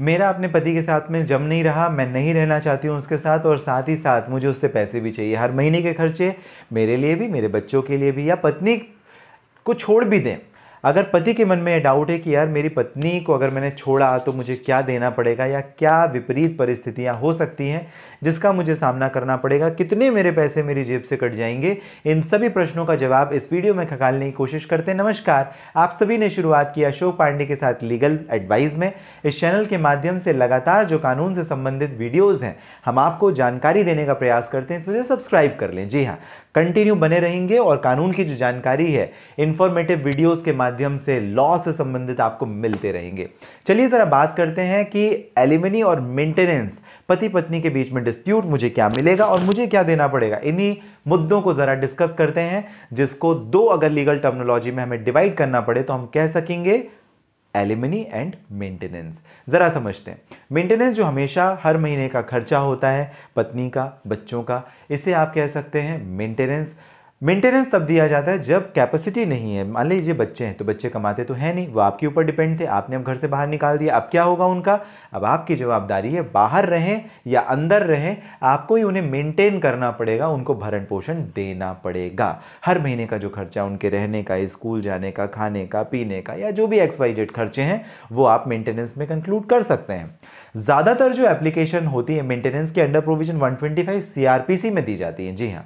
मेरा अपने पति के साथ में जम नहीं रहा मैं नहीं रहना चाहती हूँ उसके साथ और साथ ही साथ मुझे उससे पैसे भी चाहिए हर महीने के खर्चे मेरे लिए भी मेरे बच्चों के लिए भी या पत्नी को छोड़ भी दें अगर पति के मन में यह डाउट है कि यार मेरी पत्नी को अगर मैंने छोड़ा तो मुझे क्या देना पड़ेगा या क्या विपरीत परिस्थितियाँ हो सकती हैं जिसका मुझे सामना करना पड़ेगा कितने मेरे पैसे मेरी जेब से कट जाएंगे इन सभी प्रश्नों का जवाब इस वीडियो में खकालने की कोशिश करते हैं नमस्कार आप सभी ने शुरुआत की अशोक पांडे के साथ लीगल एडवाइस में इस चैनल के माध्यम से लगातार जो कानून से संबंधित वीडियोज़ हैं हम आपको जानकारी देने का प्रयास करते हैं इस वजह सब्सक्राइब कर लें जी हाँ कंटिन्यू बने रहेंगे और कानून की जो जानकारी है इन्फॉर्मेटिव वीडियोज़ के माध्यम माध्यम से लॉ से संबंधित आपको मिलते रहेंगे चलिए ज़रा बात करते हैं कि एलिमनी और मेंटेनेंस पति पत्नी के बीच में डिस्प्यूट मुझे क्या मिलेगा और मुझे क्या देना पड़ेगा इन्हीं मुद्दों को ज़रा डिस्कस करते हैं जिसको दो अगर लीगल टर्मनोलॉजी में हमें डिवाइड करना पड़े तो हम कह सकेंगे एलिमनी एंड मेंटेनेंस ज़रा समझते हैं मेंटेनेंस जो हमेशा हर महीने का खर्चा होता है पत्नी का बच्चों का इसे आप कह सकते हैं मेंटेनेंस मेंटेनेंस तब दिया जाता है जब कैपेसिटी नहीं है मान लीजिए बच्चे हैं तो बच्चे कमाते तो है नहीं वो आपके ऊपर डिपेंड थे आपने अब घर से बाहर निकाल दिया अब क्या होगा उनका अब आपकी जवाबदारी है बाहर रहें या अंदर रहें आपको ही उन्हें मेंटेन करना पड़ेगा उनको भरण पोषण देना पड़ेगा हर महीने का जो खर्चा उनके रहने का स्कूल जाने का खाने का पीने का या जो भी एक्स वाई जेड खर्चे हैं वो आप मेंटेनेंस में कंक्लूड कर सकते हैं ज़्यादातर जो एप्लीकेशन होती है मेंटेनेंस के अंडर प्रोविजन 125 सीआरपीसी में दी जाती है जी हाँ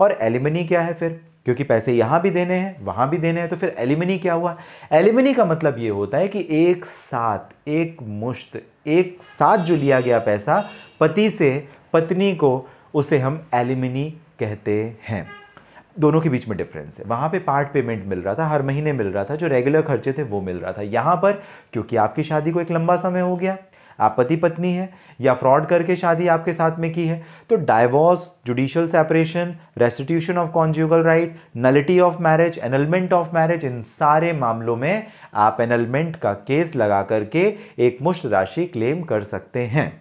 और एलिमनी क्या है फिर क्योंकि पैसे यहाँ भी देने हैं वहाँ भी देने हैं तो फिर एलिमनी क्या हुआ एलिमनी का मतलब ये होता है कि एक साथ एक मुश्त एक साथ जो लिया गया पैसा पति से पत्नी को उसे हम एलिमनी कहते हैं दोनों के बीच में डिफरेंस है वहाँ पे पार्ट पेमेंट मिल रहा था हर महीने मिल रहा था जो रेगुलर खर्चे थे वो मिल रहा था यहाँ पर क्योंकि आपकी शादी को एक लंबा समय हो गया आप पति पत्नी हैं या फ्रॉड करके शादी आपके साथ में की है तो divorce judicial separation restitution of conjugal right nullity of marriage annulment of marriage इन सारे मामलों में आप एनलमेंट का केस लगा करके एक मुश्त राशि क्लेम कर सकते हैं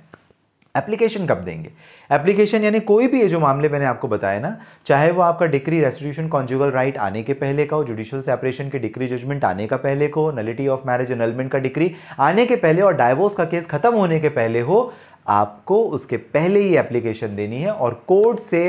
एप्लीकेशन कब देंगे एप्लीकेशन यानी कोई भी ये जो मामले मैंने आपको बताया ना चाहे वो आपका डिक्री रेस्टिट्यूशन कॉन्जुगल राइट आने के पहले का हो जुडिशियल सेपरेशन के डिक्री जजमेंट आने का पहले को नलिटी ऑफ मैरिज एनलमेंट का डिक्री आने के पहले और डायवोर्स का केस खत्म होने के पहले हो आपको उसके पहले ही एप्लीकेशन देनी है और कोर्ट से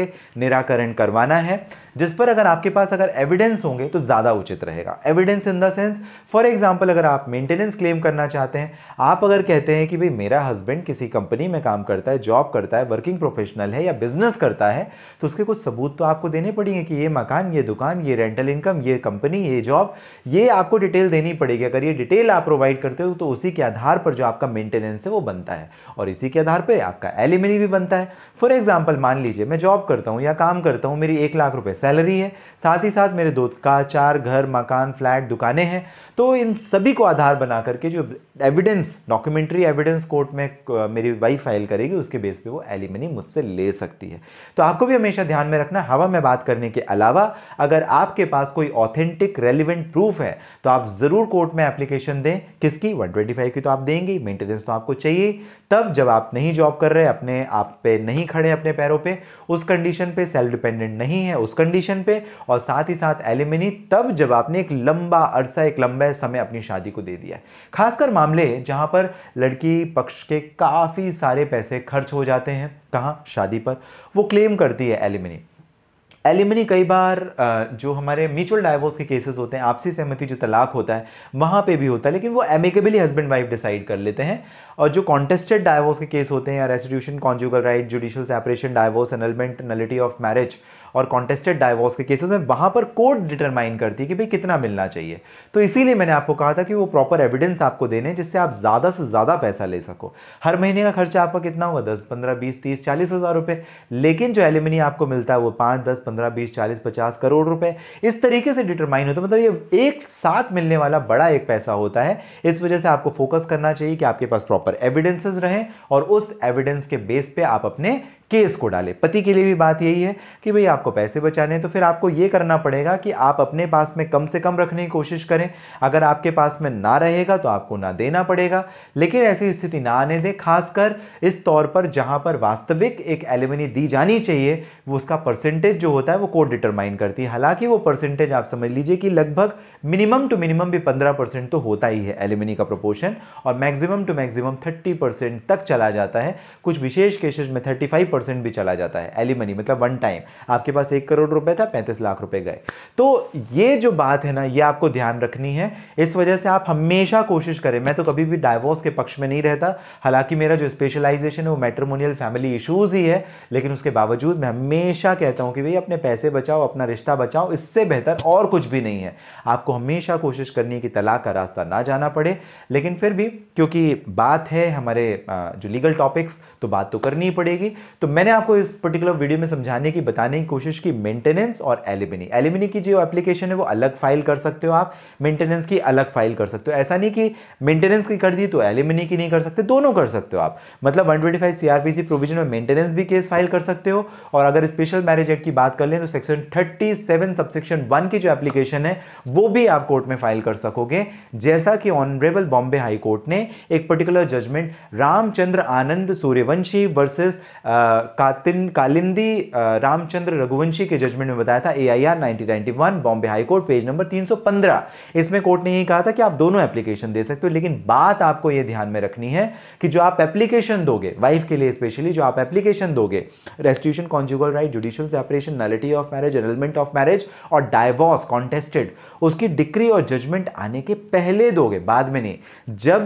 निराकरण करवाना है जिस पर अगर आपके पास अगर एविडेंस होंगे तो ज़्यादा उचित रहेगा evidence in the sense for example अगर आप मेंटेनेंस क्लेम करना चाहते हैं आप अगर कहते हैं कि भाई मेरा हस्बैंड किसी कंपनी में काम करता है जॉब करता है वर्किंग प्रोफेशनल है या बिजनेस करता है तो उसके कुछ सबूत तो आपको देने पड़ेंगे कि ये मकान ये दुकान ये रेंटल इनकम ये कंपनी ये जॉब ये आपको डिटेल देनी पड़ेगी अगर ये डिटेल आप प्रोवाइड करते हो तो उसी के आधार पर जो आपका मेंटेनेंस है वो बनता है और इसी के आधार पर आपका एलिमनी भी बनता है फॉर एग्जाम्पल मान लीजिए मैं जॉब करता हूँ या काम करता हूँ मेरी एक लाख रुपये सैलरी है साथ ही साथ मेरे दो का चार घर मकान फ्लैट दुकानें हैं तो इन सभी को आधार बना करके जो एविडेंस डॉक्यूमेंट्री एविडेंस कोर्ट में मेरी वाइफ फाइल करेगी उसके बेस पे वो एलिमनी मुझसे ले सकती है तो आपको भी हमेशा ध्यान में रखना हवा में बात करने के अलावा अगर आपके पास कोई ऑथेंटिक रेलिवेंट प्रूफ है तो आप ज़रूर कोर्ट में एप्लीकेशन दें किसकी वन की तो आप देंगे मेंटेनेंस तो आपको चाहिए तब जब आप नहीं जॉब कर रहे अपने आप पे नहीं खड़े अपने पैरों पर उस कंडीशन पर सेल्फ डिपेंडेंट नहीं है उस कंडीशन पर और साथ ही साथ एलिमनी तब जब आपने एक लंबा अरसा एक लंबे है समय अपनी शादी को दे दिया है खासकर मामले जहाँ पर लड़की पक्ष के काफ़ी सारे पैसे खर्च हो जाते हैं कहाँ शादी पर वो क्लेम करती है एलिमिनी एलिमिनी कई बार जो हमारे म्यूचुअल डाइवोर्स के केसेस होते हैं आपसी सहमति जो तलाक होता है वहाँ पे भी होता है लेकिन वो एमिकेबली हस्बैंड वाइफ डिसाइड कर लेते हैं और जो कॉन्टेस्टेड डाइवोर्स के केस होते हैं या restitution conjugal right judicial separation divorce annulment nullity of marriage और कॉन्टेस्टेड डाइवोर्स के केसेस में वहाँ पर कोर्ट डिटरमाइन करती है कि भाई कितना मिलना चाहिए तो इसीलिए मैंने आपको कहा था कि वो प्रॉपर एविडेंस आपको देने जिससे आप ज़्यादा से ज़्यादा पैसा ले सको हर महीने का खर्चा आपका कितना होगा दस पंद्रह बीस तीस चालीस हज़ार रुपये लेकिन जो एलिमिनी आपको मिलता है वो पाँच दस पंद्रह बीस चालीस पचास करोड़ रुपये इस तरीके से डिटरमाइन होता है मतलब ये एक साथ मिलने वाला बड़ा एक पैसा होता है इस वजह से आपको फोकस करना चाहिए कि आपके पास प्रॉपर एविडेंसेस रहें और उस एविडेंस के बेस पे आप अपने केस को डाले पति के लिए भी बात यही है कि भाई आपको पैसे बचाने हैं तो फिर आपको ये करना पड़ेगा कि आप अपने पास में कम से कम रखने की कोशिश करें अगर आपके पास में ना रहेगा तो आपको ना देना पड़ेगा लेकिन ऐसी स्थिति ना आने दें खासकर इस तौर पर जहाँ पर वास्तविक एक एलिमनी दी जानी चाहिए वो उसका परसेंटेज जो होता है वो कोर्ट डिटरमाइन करती है हालांकि वो परसेंटेज आप समझ लीजिए कि लगभग मिनिमम टू मिनिमम भी पंद्रह परसेंट तो होता ही है एलिमनी का प्रोपोर्शन और maximum to maximum thirty percent तक चला जाता है कुछ विशेष केसेज में थर्टी फाइव परसेंट भी चला जाता है एलिमनी मतलब वन टाइम आपके पास एक करोड़ रुपए था पैंतीस लाख रुपए गए तो ये जो बात है ना ये आपको ध्यान रखनी है इस वजह से आप हमेशा कोशिश करें मैं तो कभी भी डाइवोर्स के पक्ष में नहीं रहता हालांकि मेरा जो स्पेशलाइजेशन है वो मेट्रोमोनियल फैमिली इशूज़ ही है लेकिन उसके बावजूद मैं हमेशा कहता हूँ कि भाई अपने पैसे बचाओ अपना रिश्ता बचाओ इससे बेहतर और कुछ भी नहीं है आपको हमेशा कोशिश करनी है कि तलाक का रास्ता ना जाना पड़े लेकिन फिर भी क्योंकि बात है हमारे जो लीगल टॉपिक्स तो बात तो करनी ही पड़ेगी तो मैंने आपको इस पर्टिकुलर वीडियो में समझाने की बताने की कोशिश की मेंटेनेंस और एलिमिनी एलिमिनी की जो एप्लीकेशन है वो अलग फाइल कर सकते हो आप मेंटेनेंस की अलग फाइल कर सकते हो ऐसा नहीं कि मेंटेनेंस की कर दी तो एलिमिनी की नहीं कर सकते दोनों कर सकते हो आप मतलब वन ट्वेंटी फाइव प्रोविजन में मेंटेनेंस भी केस फाइल कर सकते हो और अगर स्पेशल मैरिज एक्ट की बात कर लें तो section thirty seven subsection one की जो एप्लीकेशन है वो भी आप कोर्ट में फाइल कर सकोगे जैसा कि ऑनरेबल बॉम्बे हाईकोर्ट ने एक particular judgement Ramchandra Anand Suryavanshi versus Katin Kalindi Ramchandra Raghuvanshi के जजमेंट में बताया था A I R nineteen Bombay high court page number 315 इसमें कोर्ट ने यही कहा था कि आप दोनों एप्लीकेशन दे सकते हो लेकिन बात आपको यह ध्यान में रखनी है कि जो आप एप्लीकेशन दोगे वाइफ के लिए स्पेशली जो आप एप्लीकेशन दोगे restitution conjugal right judicial separation nullity of marriage annulment of marriage और डाइवॉर्स कॉन्टेस्टेड उसकी डिक्री और जजमेंट आने के पहले दोगे बाद में नहीं जब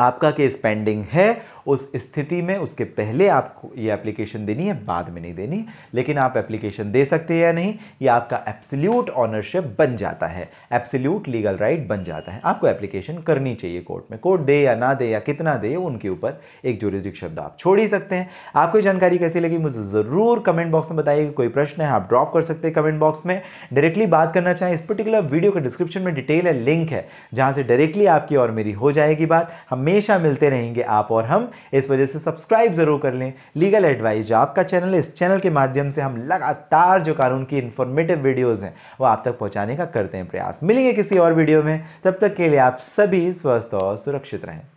आपका केस पेंडिंग है उस स्थिति में उसके पहले आपको ये एप्लीकेशन देनी है बाद में नहीं देनी लेकिन आप एप्लीकेशन दे सकते हैं या नहीं ये आपका एप्सल्यूट ऑनरशिप बन जाता है एप्सल्यूट लीगल राइट बन जाता है आपको एप्लीकेशन करनी चाहिए कोर्ट में कोर्ट दे या ना दे या कितना दे उनके ऊपर एक जोरिजिक तो शब्द आप छोड़ ही सकते हैं आपको जानकारी कैसी लगी मुझे ज़रूर कमेंट बॉक्स में बताइए कोई प्रश्न है आप ड्रॉप कर सकते हैं कमेंट बॉक्स में डायरेक्टली बात करना चाहें इस पर्टिकुलर वीडियो के डिस्क्रिप्शन में डिटेल है लिंक है जहाँ से डायरेक्टली आपकी और मेरी हो जाएगी बात हमेशा मिलते रहेंगे आप और हम इस वजह से सब्सक्राइब ज़रूर कर लें लीगल एडवाइस जो आपका चैनल है इस चैनल के माध्यम से हम लगातार जो कानून की इन्फॉर्मेटिव वीडियोज़ हैं वो आप तक पहुँचाने का करते हैं प्रयास मिलेंगे किसी और वीडियो में तब तक के लिए आप सभी स्वस्थ और सुरक्षित रहें